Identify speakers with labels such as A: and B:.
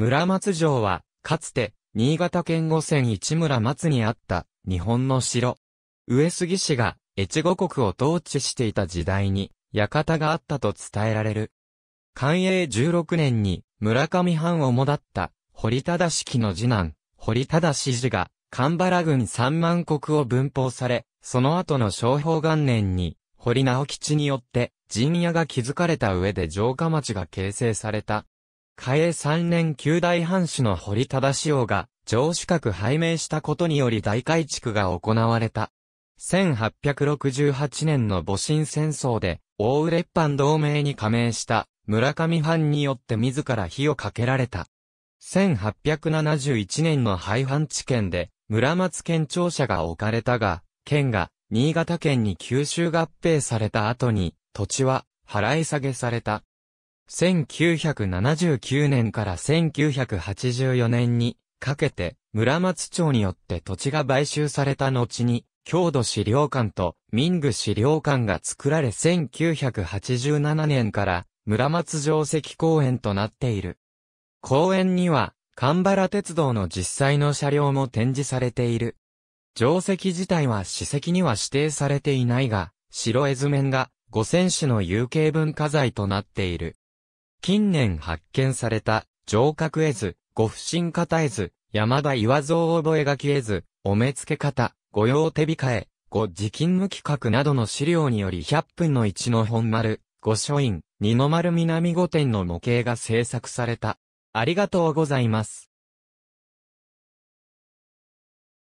A: 村松城は、かつて、新潟県五線市村松にあった、日本の城。上杉氏が、越後国を統治していた時代に、館があったと伝えられる。寛永16年に、村上藩をもだった、堀忠式の次男、堀忠氏が、神原軍三万国を分封され、その後の商法元年に、堀直吉によって、陣屋が築かれた上で城下町が形成された。嘉永3年旧大藩主の堀忠潮が、城主閣拝命したことにより大改築が行われた。1868年の戊辰戦争で、大売列藩同盟に加盟した村上藩によって自ら火をかけられた。1871年の廃藩置県で、村松県庁舎が置かれたが、県が、新潟県に九州合併された後に、土地は、払い下げされた。1979年から1984年にかけて村松町によって土地が買収された後に郷土資料館と民具資料館が作られ1987年から村松城跡公園となっている。公園には、神原鉄道の実際の車両も展示されている。城跡自体は史跡には指定されていないが、白絵図面が五千種の有形文化財となっている。近年発見された、上角絵図、ご不審方絵図、山田岩蔵覚書絵図、お目付け方、御用手控え、ご時勤務企画などの資料により100分の1の本丸、御書院、二の丸南御殿の模型が制作された。ありがとうございます。